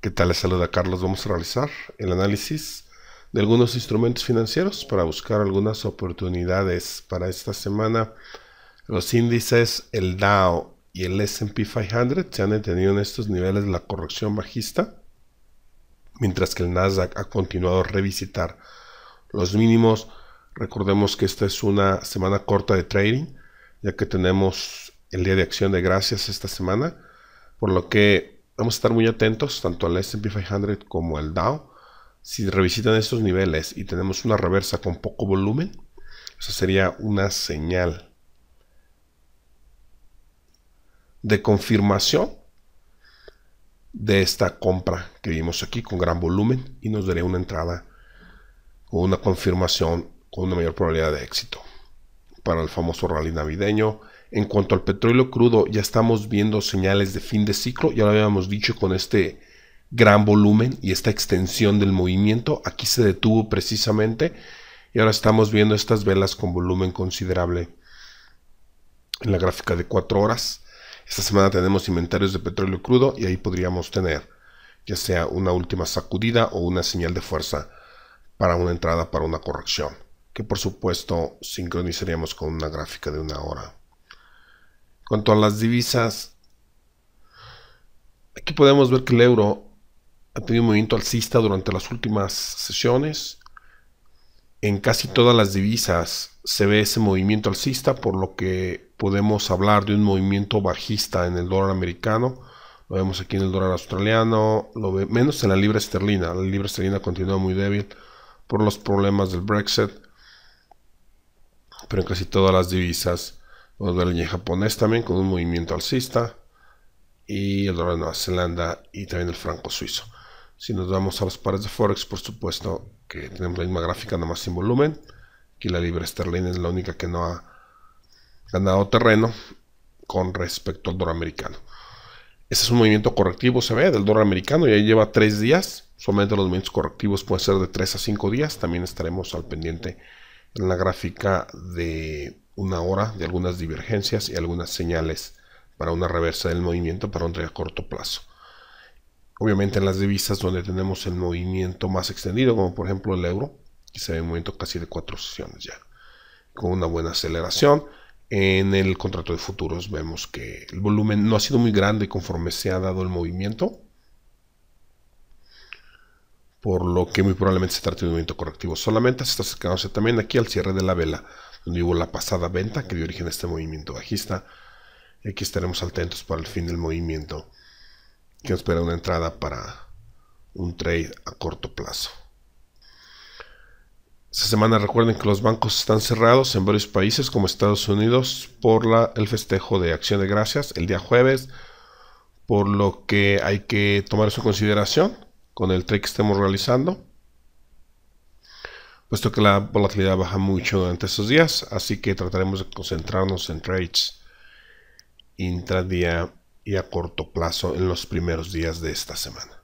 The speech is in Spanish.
¿Qué tal? Les saluda Carlos. Vamos a realizar el análisis de algunos instrumentos financieros para buscar algunas oportunidades para esta semana. Los índices, el Dow y el SP 500 se han detenido en estos niveles de la corrección bajista, mientras que el Nasdaq ha continuado a revisitar los mínimos Recordemos que esta es una semana corta de trading, ya que tenemos el día de acción de gracias esta semana, por lo que vamos a estar muy atentos tanto al SP 500 como al Dow. Si revisitan estos niveles y tenemos una reversa con poco volumen, eso sería una señal de confirmación de esta compra que vimos aquí con gran volumen y nos daría una entrada o una confirmación con una mayor probabilidad de éxito para el famoso rally navideño. En cuanto al petróleo crudo, ya estamos viendo señales de fin de ciclo, ya lo habíamos dicho con este gran volumen y esta extensión del movimiento, aquí se detuvo precisamente y ahora estamos viendo estas velas con volumen considerable en la gráfica de 4 horas. Esta semana tenemos inventarios de petróleo crudo y ahí podríamos tener ya sea una última sacudida o una señal de fuerza para una entrada, para una corrección que por supuesto sincronizaríamos con una gráfica de una hora. cuanto a las divisas, aquí podemos ver que el euro ha tenido un movimiento alcista durante las últimas sesiones. En casi todas las divisas se ve ese movimiento alcista, por lo que podemos hablar de un movimiento bajista en el dólar americano. Lo vemos aquí en el dólar australiano, lo ve, menos en la libra esterlina. La libra esterlina continúa muy débil por los problemas del Brexit pero en casi todas las divisas. a ver el japonés también con un movimiento alcista y el dólar de Nueva Zelanda y también el franco suizo. Si nos vamos a los pares de Forex, por supuesto que tenemos la misma gráfica, nada más sin volumen. Aquí la libra esterlina es la única que no ha ganado terreno con respecto al dólar americano. Este es un movimiento correctivo, se ve, del dólar americano, y ahí lleva 3 días. Solamente los movimientos correctivos pueden ser de 3 a 5 días. También estaremos al pendiente en la gráfica de una hora de algunas divergencias y algunas señales para una reversa del movimiento para un a corto plazo. Obviamente en las divisas donde tenemos el movimiento más extendido, como por ejemplo el euro, que se ve un movimiento casi de cuatro sesiones ya, con una buena aceleración. En el contrato de futuros vemos que el volumen no ha sido muy grande conforme se ha dado el movimiento, por lo que muy probablemente se trate de un movimiento correctivo. Solamente se está acercándose también aquí al cierre de la vela, donde hubo la pasada venta que dio origen a este movimiento bajista. y Aquí estaremos atentos para el fin del movimiento, que nos espera una entrada para un trade a corto plazo. Esta semana recuerden que los bancos están cerrados en varios países como Estados Unidos por la, el festejo de Acción de Gracias el día jueves, por lo que hay que tomar eso en consideración con el trade que estemos realizando, puesto que la volatilidad baja mucho durante estos días, así que trataremos de concentrarnos en trades intradía y a corto plazo en los primeros días de esta semana.